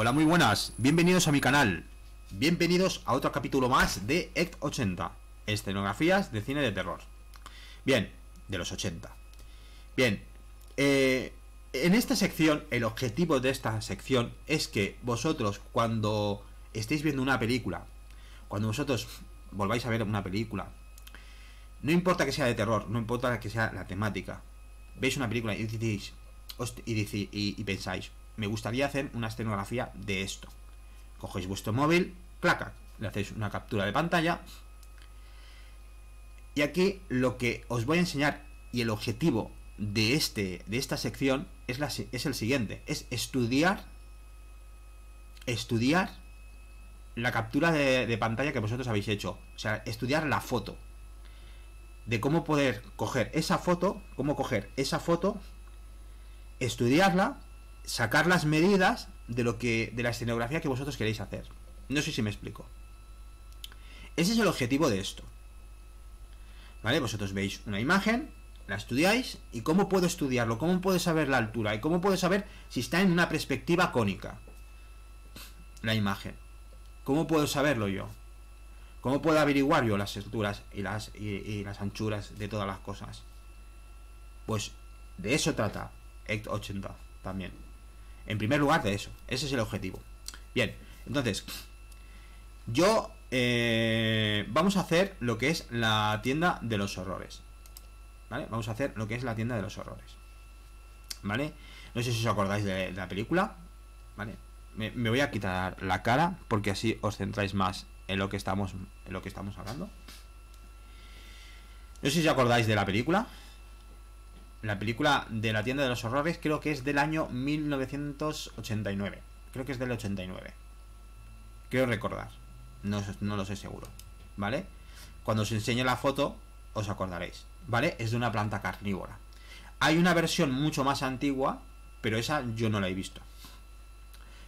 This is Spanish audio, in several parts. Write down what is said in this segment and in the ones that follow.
Hola, muy buenas, bienvenidos a mi canal. Bienvenidos a otro capítulo más de Act 80, escenografías de cine de terror. Bien, de los 80. Bien, eh, en esta sección, el objetivo de esta sección es que vosotros cuando estéis viendo una película, cuando vosotros volváis a ver una película, no importa que sea de terror, no importa que sea la temática, veis una película y, y pensáis, me gustaría hacer una escenografía de esto. Cogéis vuestro móvil, placa, le hacéis una captura de pantalla. Y aquí lo que os voy a enseñar y el objetivo de, este, de esta sección es, el siguiente, es estudiar, estudiar la captura de, de pantalla que vosotros habéis hecho, o sea, estudiar la foto, de cómo poder coger esa foto, cómo coger esa foto, estudiarla sacar las medidas de lo que de la escenografía que vosotros queréis hacer. No sé si me explico. Ese es el objetivo de esto. ¿Vale? Vosotros veis una imagen, la estudiáis y cómo puedo estudiarlo, cómo puedo saber la altura y cómo puedo saber si está en una perspectiva cónica la imagen. ¿Cómo puedo saberlo yo? ¿Cómo puedo averiguar yo las alturas y las, y, las anchuras de todas las cosas? Pues de eso trata Act 80 también. En primer lugar de eso. Ese es el objetivo. Bien, entonces, yo... Eh, vamos a hacer lo que es la tienda de los horrores. ¿Vale? Vamos a hacer lo que es la tienda de los horrores. ¿Vale? No sé si os acordáis de, la película. ¿Vale? Me, voy a quitar la cara porque así os centráis más en lo que estamos, en lo que estamos hablando. No sé si os acordáis de la película la película de la tienda de los horrores creo que es del año 1989. Creo que es del 89. Creo recordar. No, no lo sé seguro. ¿Vale? Cuando os enseñe la foto, os acordaréis. ¿Vale? Es de una planta carnívora. Hay una versión mucho más antigua, pero esa yo no la he visto.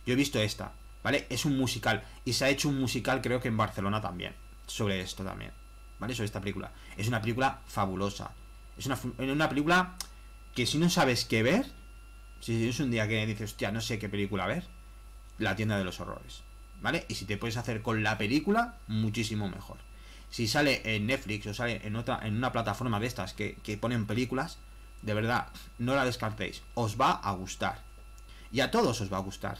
Yo he visto esta, ¿vale? Es un musical. Y se ha hecho un musical, creo que en Barcelona también. Sobre esto también. ¿Vale? Sobre esta película. Es una película fabulosa. Es una, película que si no sabes qué ver, si es un día que dices, hostia, no sé qué película ver, la tienda de los horrores. ¿Vale? Y si te puedes hacer con la película, muchísimo mejor. Si sale en Netflix o sale en otra, en una plataforma de estas que, ponen películas, de verdad, no la descartéis. Os va a gustar. Y a todos os va a gustar.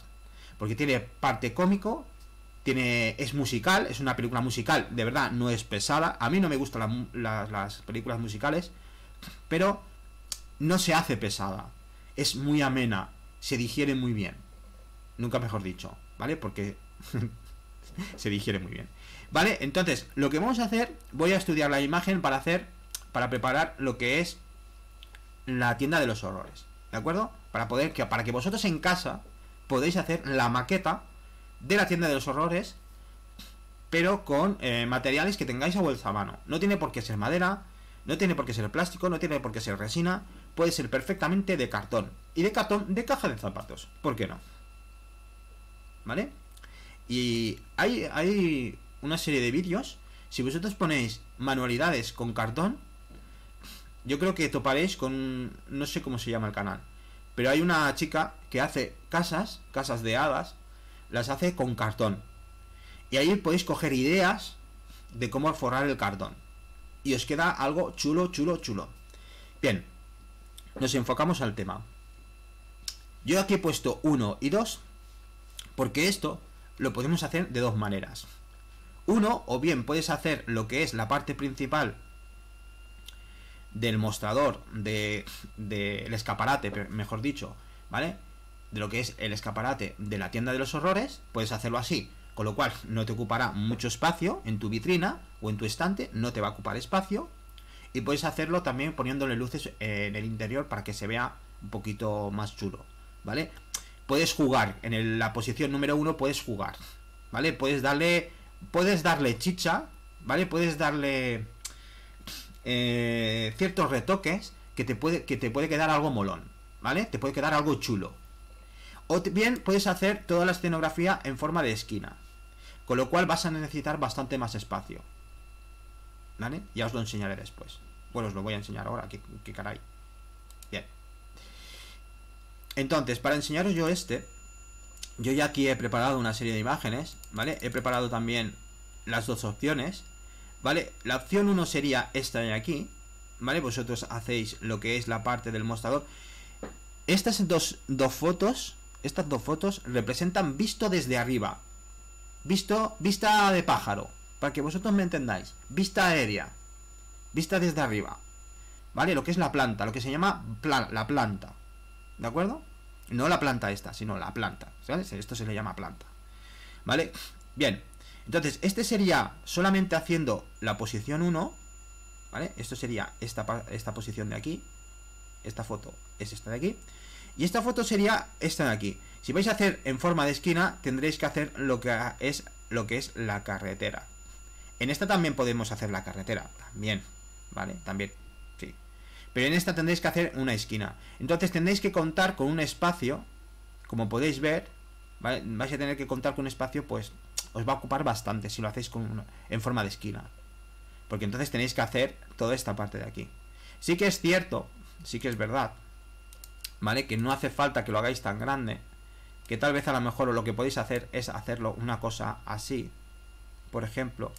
Porque tiene parte cómico, tiene, es musical, es una película musical, de verdad, no es pesada. A mí no me gustan las películas musicales, pero no se hace pesada. Es muy amena. Se digiere muy bien. Nunca mejor dicho, ¿vale? Porque se digiere muy bien. ¿Vale? Entonces, lo que vamos a hacer, voy a estudiar la imagen para hacer, para preparar lo que es la tienda de los horrores. ¿De acuerdo? Para poder, que, para que vosotros en casa podéis hacer la maqueta de la tienda de los horrores, pero con eh, materiales que tengáis a vuestra mano. No tiene por qué ser madera, no tiene por qué ser plástico, no tiene por qué ser resina, puede ser perfectamente de cartón. Y de cartón de caja de zapatos, ¿por qué no? ¿Vale? Y hay, una serie de vídeos, si vosotros ponéis manualidades con cartón, yo creo que toparéis con, no sé cómo se llama el canal, pero hay una chica que hace casas, casas de hadas, las hace con cartón. Y ahí podéis coger ideas de cómo forrar el cartón y os queda algo chulo, chulo, chulo. Bien, nos enfocamos al tema. Yo aquí he puesto 1 y 2 porque esto lo podemos hacer de dos maneras. Uno, o bien puedes hacer lo que es la parte principal del mostrador, del de, escaparate, mejor dicho, ¿vale? De lo que es el escaparate de la tienda de los horrores, puedes hacerlo así, con lo cual no te ocupará mucho espacio en tu vitrina o en tu estante, no te va a ocupar espacio. Y puedes hacerlo también poniéndole luces en el interior para que se vea un poquito más chulo, ¿vale? Puedes jugar, en la posición número uno puedes jugar, ¿vale? Puedes darle, puedes darle chicha, ¿vale? Puedes darle eh, ciertos retoques que te, puede, que te puede quedar algo molón, ¿vale? Te puede quedar algo chulo. O bien puedes hacer toda la escenografía en forma de esquina, con lo cual vas a necesitar bastante más espacio. ¿vale? Ya os lo enseñaré después. Bueno, os lo voy a enseñar ahora, qué caray. Bien. Entonces, para enseñaros yo este, yo ya aquí he preparado una serie de imágenes, ¿vale? He preparado también las dos opciones, ¿vale? La opción 1 sería esta de aquí, ¿vale? Vosotros hacéis lo que es la parte del mostrador. Estas dos, dos fotos, estas dos fotos representan visto desde arriba. Visto, vista de pájaro, para que vosotros me entendáis, vista aérea, vista desde arriba, ¿vale? Lo que es la planta, lo que se llama la planta, ¿de acuerdo? No la planta esta, sino la planta, ¿sabes? Esto se le llama planta, ¿vale? Bien, entonces este sería solamente haciendo la posición 1, ¿vale? Esto sería esta, esta posición de aquí, esta foto es esta de aquí, y esta foto sería esta de aquí. Si vais a hacer en forma de esquina, tendréis que hacer lo que es, lo que es la carretera. En esta también podemos hacer la carretera, también, ¿vale? También, sí. Pero en esta tendréis que hacer una esquina. Entonces tendréis que contar con un espacio, como podéis ver, Vais a tener que contar con un espacio, pues, os va a ocupar bastante si lo hacéis con en forma de esquina. Porque entonces tenéis que hacer toda esta parte de aquí. Sí que es cierto, sí que es verdad, ¿vale? Que no hace falta que lo hagáis tan grande. Que tal vez a lo mejor lo que podéis hacer es hacerlo una cosa así. Por ejemplo,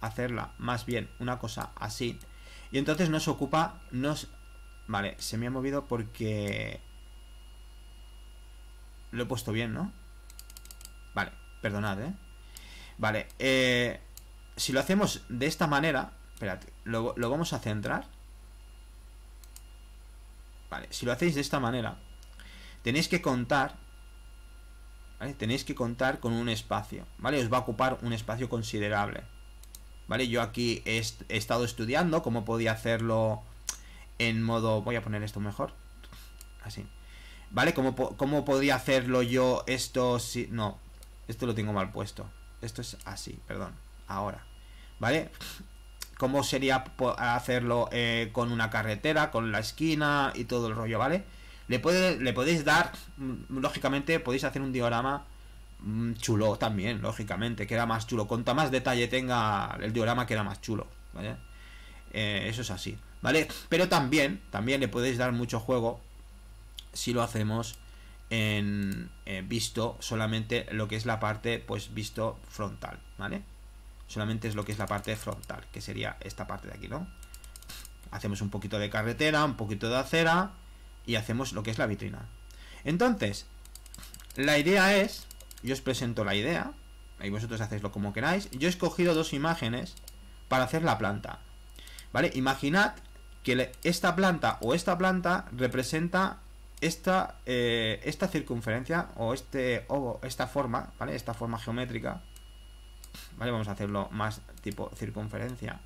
hacerla más bien una cosa así. Y entonces nos ocupa, nos... Vale, se me ha movido porque... Lo he puesto bien, ¿no? Vale, perdonad, ¿eh? Vale, eh, si lo hacemos de esta manera... Espérate, lo, lo vamos a centrar. Vale, si lo hacéis de esta manera, tenéis que contar ¿Vale? Tenéis que contar con un espacio, ¿vale? Os va a ocupar un espacio considerable. ¿vale? Yo aquí he, estado estudiando cómo podía hacerlo en modo... Voy a poner esto mejor. Así. ¿Vale? ¿Cómo, cómo podría hacerlo yo esto si... No, esto lo tengo mal puesto. Esto es así, perdón. Ahora. ¿Vale? ¿Cómo sería hacerlo eh, con una carretera, con la esquina y todo el rollo, ¿vale? Le, puede, le podéis dar, mm, lógicamente, podéis hacer un diorama Mm, chulo también, lógicamente, que era más chulo. Cuanta más detalle tenga el diorama, que era más chulo, eh, eso es así, ¿vale? Pero también, también le podéis dar mucho juego si lo hacemos en eh, visto solamente lo que es la parte, pues, visto frontal, ¿vale? Solamente es lo que es la parte frontal, que sería esta parte de aquí, ¿no? Hacemos un poquito de carretera, un poquito de acera y hacemos lo que es la vitrina. Entonces, la idea es yo os presento la idea. Y vosotros hacéislo como queráis. Yo he escogido dos imágenes para hacer la planta. ¿Vale? Imaginad que esta planta o esta planta representa esta, eh, esta circunferencia o, este, o esta forma, ¿vale? Esta forma geométrica. ¿Vale? Vamos a hacerlo más tipo circunferencia.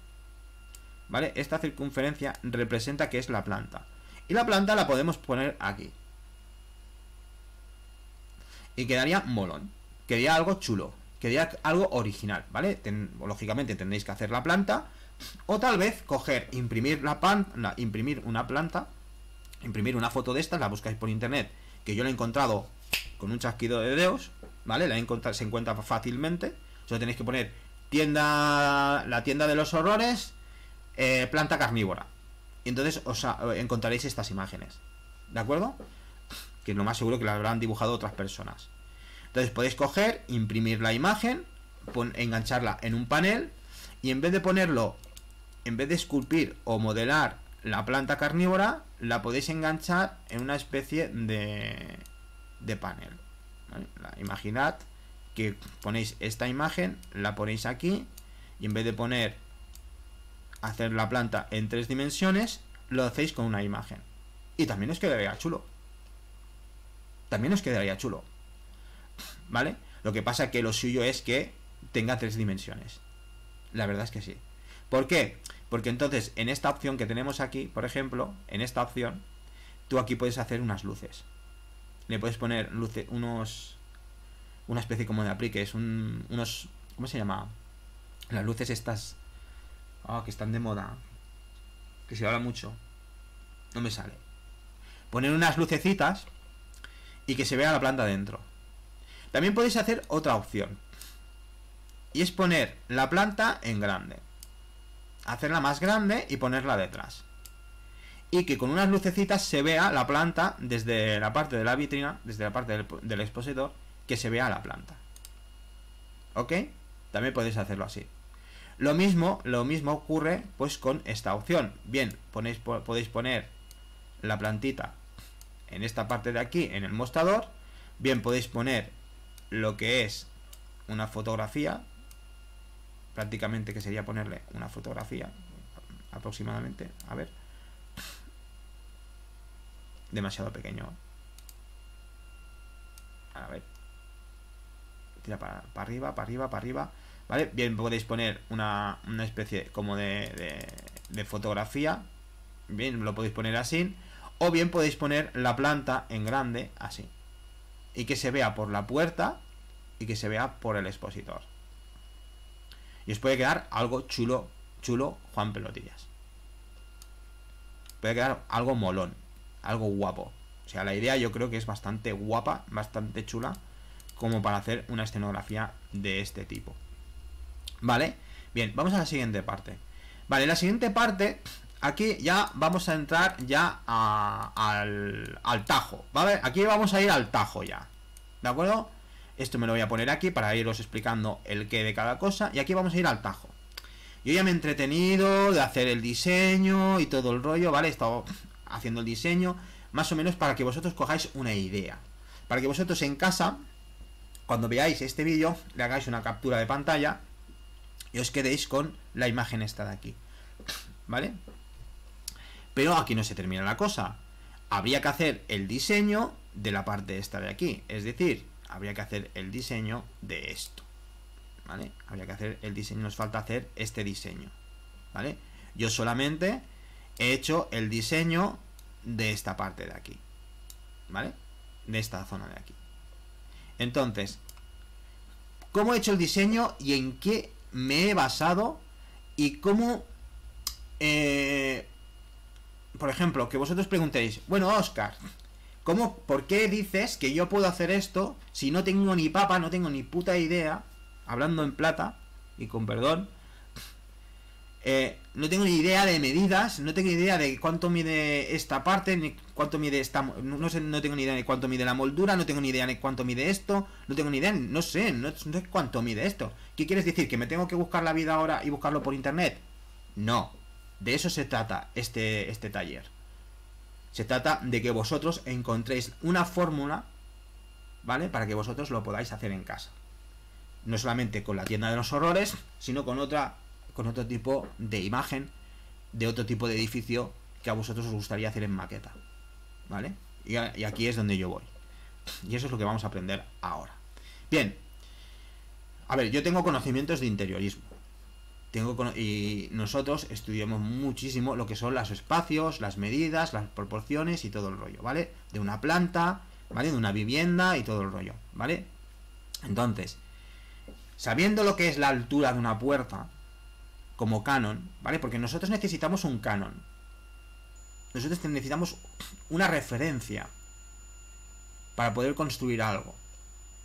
¿Vale? Esta circunferencia representa que es la planta. Y la planta la podemos poner aquí. Y quedaría molón. Quedaría algo chulo. Quedaría algo original, ¿vale? lógicamente tendréis que hacer la planta. O tal vez coger, imprimir la planta, imprimir una planta, imprimir una foto de esta la buscáis por internet, que yo la he encontrado con un chasquido de dedos, ¿vale? La se encuentra fácilmente. Solo tenéis que poner tienda, la tienda de los horrores, eh, planta carnívora. Y entonces os encontraréis estas imágenes. ¿De acuerdo? que es lo más seguro que la habrán dibujado otras personas. Entonces podéis coger, imprimir la imagen, engancharla en un panel y en vez de ponerlo, en vez de esculpir o modelar la planta carnívora, la podéis enganchar en una especie de, de panel. Imaginad que ponéis esta imagen, la ponéis aquí y en vez de poner hacer la planta en tres dimensiones, lo hacéis con una imagen. Y también os quedaría chulo también nos quedaría chulo. ¿Vale? Lo que pasa que lo suyo es que tenga tres dimensiones. La verdad es que sí. ¿Por qué? Porque entonces en esta opción que tenemos aquí, por ejemplo, en esta opción, tú aquí puedes hacer unas luces. Le puedes poner luces, unos... Una especie como de apliques, unos... ¿Cómo se llama? Las luces estas... Ah, que están de moda. Que se habla mucho. No me sale. Poner unas lucecitas y que se vea la planta dentro. También podéis hacer otra opción. Y es poner la planta en grande. Hacerla más grande y ponerla detrás. Y que con unas lucecitas se vea la planta desde la parte de la vitrina, desde la parte del, expositor, que se vea la planta. ¿Ok? También podéis hacerlo así. Lo mismo, lo mismo ocurre pues con esta opción. Bien, podéis poner la plantita en esta parte de aquí, en el mostrador, bien podéis poner lo que es una fotografía, prácticamente que sería ponerle una fotografía, aproximadamente, a ver, demasiado pequeño, a ver, tira para, arriba, para arriba, para arriba, ¿vale? Bien podéis poner una, especie como de fotografía, bien, lo podéis poner así, o bien podéis poner la planta en grande, así. Y que se vea por la puerta y que se vea por el expositor. Y os puede quedar algo chulo, chulo Juan Pelotillas. Puede quedar algo molón, algo guapo. O sea, la idea yo creo que es bastante guapa, bastante chula, como para hacer una escenografía de este tipo. ¿Vale? Bien, vamos a la siguiente parte. Vale, la siguiente parte aquí ya vamos a entrar ya al, tajo, ¿vale? Aquí vamos a ir al tajo ya, ¿de acuerdo? Esto me lo voy a poner aquí para iros explicando el qué de cada cosa. Y aquí vamos a ir al tajo. Yo ya me he entretenido de hacer el diseño y todo el rollo, ¿vale? He estado haciendo el diseño, más o menos para que vosotros cojáis una idea. Para que vosotros en casa, cuando veáis este vídeo, le hagáis una captura de pantalla y os quedéis con la imagen esta de aquí. ¿Vale? Pero aquí no se termina la cosa. Habría que hacer el diseño de la parte esta de aquí. Es decir, habría que hacer el diseño de esto. ¿Vale? Habría que hacer el diseño, nos falta hacer este diseño. ¿Vale? Yo solamente he hecho el diseño de esta parte de aquí. ¿Vale? De esta zona de aquí. Entonces, ¿cómo he hecho el diseño y en qué me he basado? Y cómo eh, por ejemplo, que vosotros preguntéis, bueno, Oscar, ¿cómo, por qué dices que yo puedo hacer esto si no tengo ni papa, no tengo ni puta idea, hablando en plata, y con perdón, eh, no tengo ni idea de medidas, no tengo ni idea de cuánto mide esta parte, ni cuánto mide esta... No, sé, no tengo ni idea de cuánto mide la moldura, no tengo ni idea de cuánto mide esto, no tengo ni idea, no sé, no sé cuánto mide esto. ¿Qué quieres decir? ¿Que me tengo que buscar la vida ahora y buscarlo por internet? No. De eso se trata este, este taller. Se trata de que vosotros encontréis una fórmula, ¿vale? Para que vosotros lo podáis hacer en casa. No solamente con la tienda de los horrores, sino con otra con otro tipo de imagen, de otro tipo de edificio que a vosotros os gustaría hacer en maqueta. ¿Vale? y aquí es donde yo voy. Y eso es lo que vamos a aprender ahora. Bien. A ver, yo tengo conocimientos de interiorismo. Tengo, y nosotros estudiamos muchísimo lo que son los espacios, las medidas, las proporciones y todo el rollo, ¿vale? De una planta, ¿vale? De una vivienda y todo el rollo, ¿vale? Entonces, sabiendo lo que es la altura de una puerta, como canon, ¿vale? Porque nosotros necesitamos un canon. Nosotros necesitamos una referencia para poder construir algo,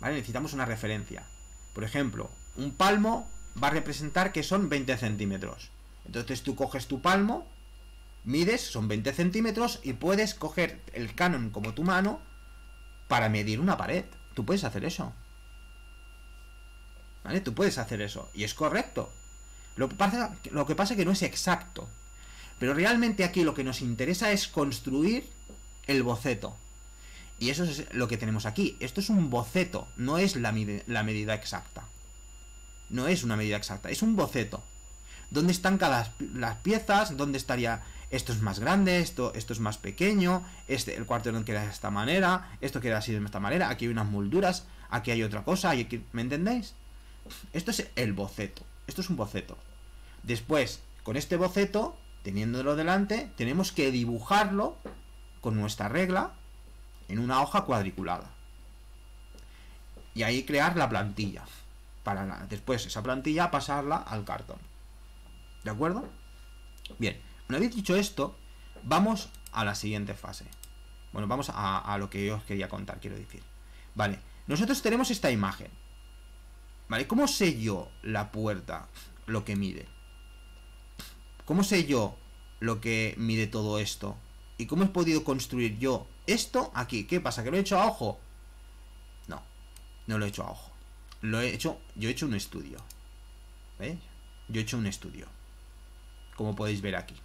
¿vale? Necesitamos una referencia. Por ejemplo, un palmo va a representar que son 20 centímetros. Entonces tú coges tu palmo, mides, son 20 centímetros y puedes coger el canon como tu mano para medir una pared. Tú puedes hacer eso. ¿Vale? Tú puedes hacer eso. Y es correcto. Lo que pasa, lo que, pasa es que no es exacto. Pero realmente aquí lo que nos interesa es construir el boceto. Y eso es lo que tenemos aquí. Esto es un boceto, no es la medida exacta no es una medida exacta, es un boceto. ¿Dónde están cada las piezas? ¿Dónde estaría esto es más grande, esto, esto es más pequeño, este, el cuarto no queda de esta manera, esto queda así de esta manera, aquí hay unas molduras, aquí hay otra cosa, aquí, ¿me entendéis? Esto es el boceto, esto es un boceto. Después, con este boceto, teniéndolo delante, tenemos que dibujarlo con nuestra regla en una hoja cuadriculada. Y ahí crear la plantilla para después esa plantilla pasarla al cartón. ¿De acuerdo? Bien, una vez dicho esto, vamos a la siguiente fase. Bueno, vamos a, a lo que yo os quería contar, quiero decir. Vale, nosotros tenemos esta imagen. ¿Vale? ¿Cómo sé yo la puerta, lo que mide? ¿Cómo sé yo lo que mide todo esto? ¿Y cómo he podido construir yo esto aquí? ¿Qué pasa? ¿Que lo he hecho a ojo? No, no lo he hecho a ojo lo he hecho, yo he hecho un estudio. ¿Veis? ¿eh? Yo he hecho un estudio. Como podéis ver aquí.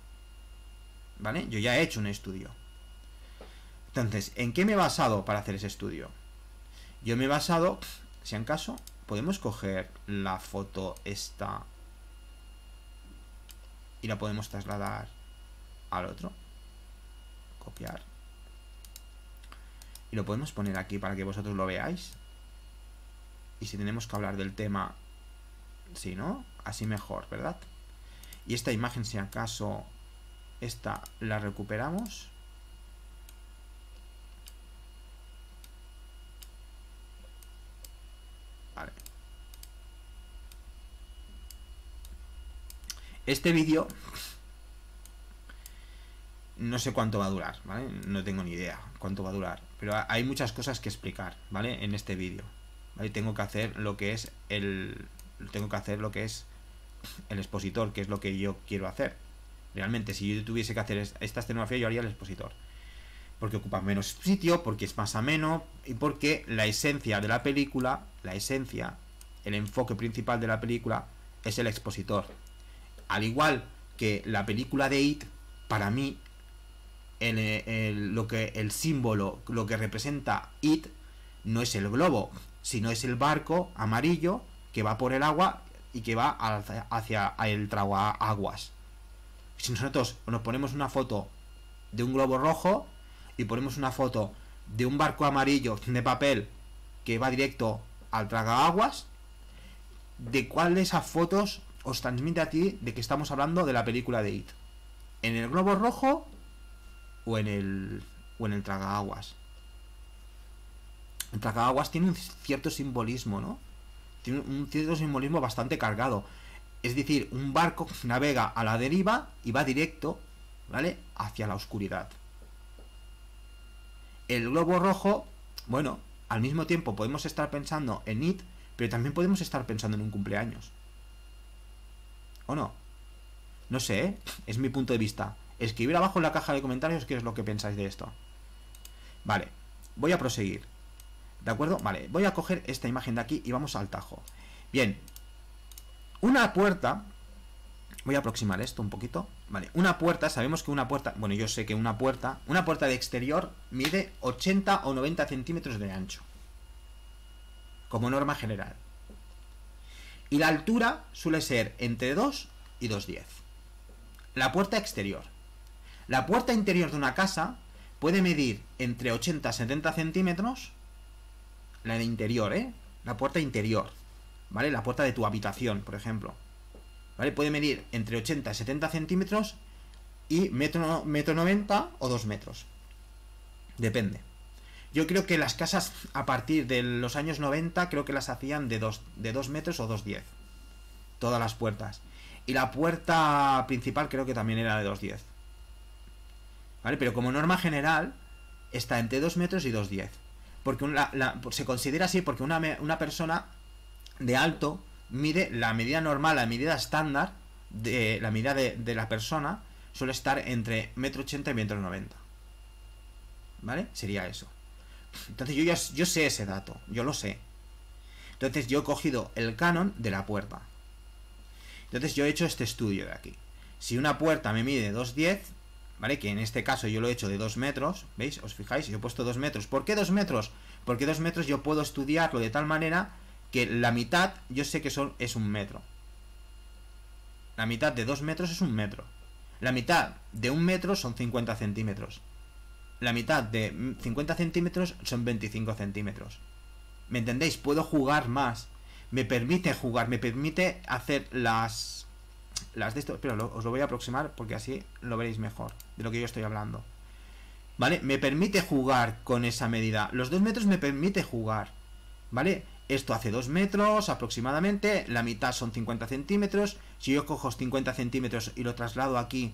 ¿Vale? Yo ya he hecho un estudio. Entonces, ¿en qué me he basado para hacer ese estudio? Yo me he basado, si en caso, podemos coger la foto esta y la podemos trasladar al otro. Copiar. Y lo podemos poner aquí para que vosotros lo veáis. Y si tenemos que hablar del tema, si ¿no? Así mejor, ¿verdad? Y esta imagen, si acaso, esta la recuperamos. Este vídeo... No sé cuánto va a durar, No tengo ni idea cuánto va a durar. Pero hay muchas cosas que explicar, ¿vale? En este vídeo ahí tengo que hacer lo que es el tengo que hacer lo que es el expositor, que es lo que yo quiero hacer. Realmente, si yo tuviese que hacer esta escenografía, yo haría el expositor. Porque ocupa menos sitio, porque es más ameno y porque la esencia de la película, la esencia, el enfoque principal de la película es el expositor. Al igual que la película de It, para mí, lo que, el símbolo, lo que representa It, no es el globo, si no es el barco amarillo que va por el agua y que va hacia, el traga aguas. Si nosotros nos ponemos una foto de un globo rojo y ponemos una foto de un barco amarillo de papel que va directo al aguas, de cuál de esas fotos os transmite a ti de que estamos hablando de la película de It. ¿En el globo rojo o en el, o en el aguas el Aguas tiene un cierto simbolismo, ¿no? Tiene un cierto simbolismo bastante cargado. Es decir, un barco navega a la deriva y va directo, ¿vale? Hacia la oscuridad. El globo rojo, bueno, al mismo tiempo podemos estar pensando en IT, pero también podemos estar pensando en un cumpleaños. ¿O no? No sé, ¿eh? es mi punto de vista. Escribir abajo en la caja de comentarios qué es lo que pensáis de esto. Vale, voy a proseguir. ¿De acuerdo? Vale, voy a coger esta imagen de aquí y vamos al tajo. Bien, una puerta... Voy a aproximar esto un poquito. Vale, una puerta, sabemos que una puerta... Bueno, yo sé que una puerta... Una puerta de exterior mide 80 o 90 centímetros de ancho. Como norma general. Y la altura suele ser entre 2 y 2,10. La puerta exterior. La puerta interior de una casa puede medir entre 80 y 70 centímetros la de interior, ¿eh? La puerta interior, ¿vale? La puerta de tu habitación, por ejemplo. ¿Vale? Puede medir entre 80 y 70 centímetros y metro, metro 90 o 2 metros. Depende. Yo creo que las casas a partir de los años 90 creo que las hacían de 2 de metros o 2,10. Todas las puertas. Y la puerta principal creo que también era de 2,10. ¿Vale? Pero como norma general está entre 2 metros y 2,10 porque pues, se considera así porque una, persona de alto mide la medida normal, la medida estándar, de la medida de, la persona suele estar entre 1,80 m y 1,90. m ¿Vale? Sería eso. Entonces yo ya yo sé ese dato, yo lo sé. Entonces yo he cogido el canon de la puerta. Entonces yo he hecho este estudio de aquí. Si una puerta me mide 210, ¿vale? Que en este caso yo lo he hecho de 2 metros, ¿veis? ¿Os fijáis? Yo he puesto 2 metros. ¿Por qué 2 metros? Porque 2 metros yo puedo estudiarlo de tal manera que la mitad yo sé que son, es un metro. La mitad de 2 metros es un metro. La mitad de un metro son 50 centímetros. La mitad de 50 centímetros son 25 centímetros. ¿Me entendéis? Puedo jugar más. Me permite jugar, me permite hacer las las de esto, pero os lo voy a aproximar porque así lo veréis mejor de lo que yo estoy hablando. ¿Vale? Me permite jugar con esa medida. Los dos metros me permite jugar. ¿Vale? Esto hace dos metros aproximadamente, la mitad son 50 centímetros. Si yo cojo 50 centímetros y lo traslado aquí,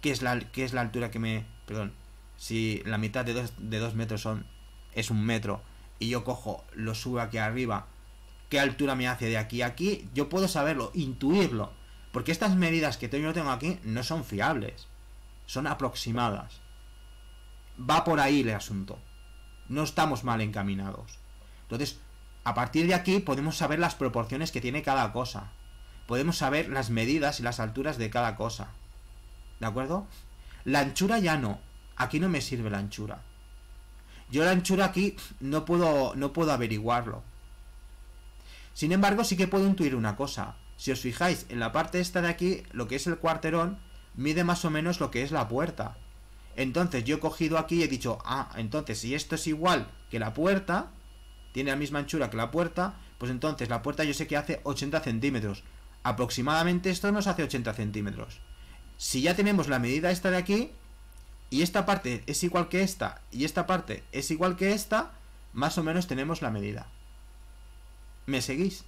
que es la, es la altura que me... Perdón, si la mitad de dos metros son, es un metro, y yo cojo, lo subo aquí arriba, ¿qué altura me hace de aquí a aquí? Yo puedo saberlo, intuirlo porque estas medidas que yo tengo aquí no son fiables, son aproximadas. Va por ahí el asunto. No estamos mal encaminados. Entonces, a partir de aquí podemos saber las proporciones que tiene cada cosa. Podemos saber las medidas y las alturas de cada cosa. ¿De acuerdo? La anchura ya no. Aquí no me sirve la anchura. Yo la anchura aquí no puedo, no puedo averiguarlo. Sin embargo, sí que puedo intuir una cosa. Si os fijáis, en la parte esta de aquí, lo que es el cuarterón, mide más o menos lo que es la puerta. Entonces yo he cogido aquí y he dicho, ah, entonces si esto es igual que la puerta, tiene la misma anchura que la puerta, pues entonces la puerta yo sé que hace 80 centímetros. Aproximadamente esto nos hace 80 centímetros. Si ya tenemos la medida esta de aquí, y esta parte es igual que esta, y esta parte es igual que esta, más o menos tenemos la medida. ¿Me seguís?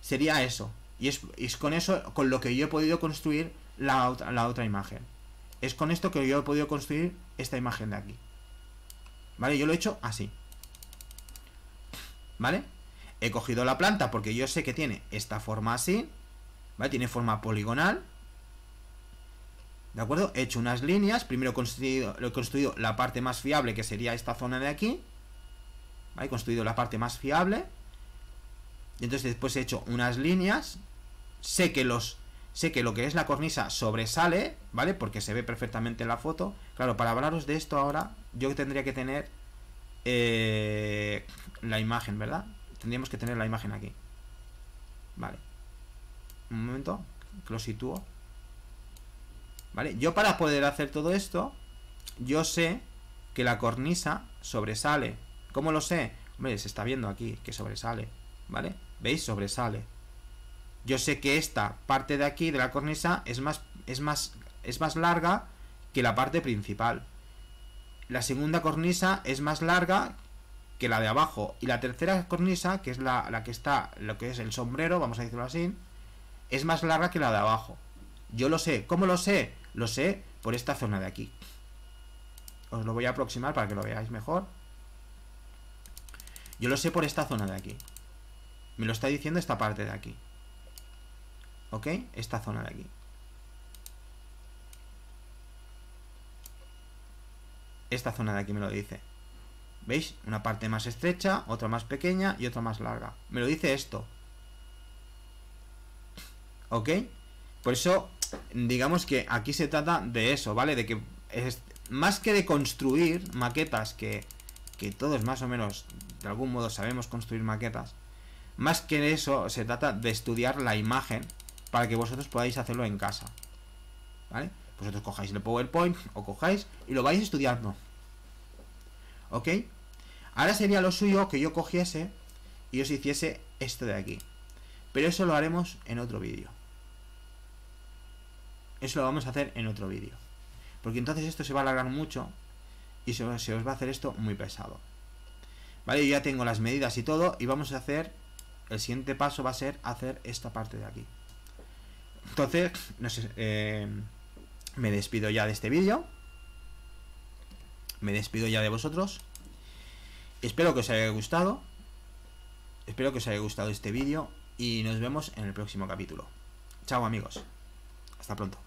Sería eso. Y es, con eso, con lo que yo he podido construir la, otra, imagen. Es con esto que yo he podido construir esta imagen de aquí. ¿Vale? Yo lo he hecho así. ¿Vale? He cogido la planta porque yo sé que tiene esta forma así. ¿Vale? Tiene forma poligonal. ¿De acuerdo? He hecho unas líneas. Primero construido, he construido la parte más fiable, que sería esta zona de aquí. ¿Vale? He construido la parte más fiable. Y entonces después he hecho unas líneas Sé que los sé que lo que es la cornisa sobresale, ¿vale? Porque se ve perfectamente en la foto. Claro, para hablaros de esto ahora, yo tendría que tener eh, la imagen, ¿verdad? Tendríamos que tener la imagen aquí. Vale. Un momento, que lo sitúo. ¿Vale? Yo para poder hacer todo esto, yo sé que la cornisa sobresale. ¿Cómo lo sé? Hombre, se está viendo aquí que sobresale, ¿vale? ¿Veis? Sobresale yo sé que esta parte de aquí de la cornisa es más, es más, es más larga que la parte principal. La segunda cornisa es más larga que la de abajo. Y la tercera cornisa, que es la, la que está, lo que es el sombrero, vamos a decirlo así, es más larga que la de abajo. Yo lo sé. ¿Cómo lo sé? Lo sé por esta zona de aquí. Os lo voy a aproximar para que lo veáis mejor. Yo lo sé por esta zona de aquí. Me lo está diciendo esta parte de aquí. ¿ok? Esta zona de aquí. Esta zona de aquí me lo dice. ¿Veis? Una parte más estrecha, otra más pequeña y otra más larga. Me lo dice esto. ¿Ok? Por eso, digamos que aquí se trata de eso, ¿vale? De que es, más que de construir maquetas, que, que todos más o menos, de algún modo, sabemos construir maquetas, más que de eso se trata de estudiar la imagen para que vosotros podáis hacerlo en casa. ¿Vale? Vosotros cojáis el PowerPoint o cojáis y lo vais estudiando. ¿Ok? Ahora sería lo suyo que yo cogiese y os hiciese esto de aquí. Pero eso lo haremos en otro vídeo. Eso lo vamos a hacer en otro vídeo. Porque entonces esto se va a alargar mucho y se, os va a hacer esto muy pesado. Vale, yo ya tengo las medidas y todo y vamos a hacer, el siguiente paso va a ser hacer esta parte de aquí. Entonces, no sé, eh, me despido ya de este vídeo. Me despido ya de vosotros. Espero que os haya gustado. Espero que os haya gustado este vídeo y nos vemos en el próximo capítulo. Chao amigos. Hasta pronto.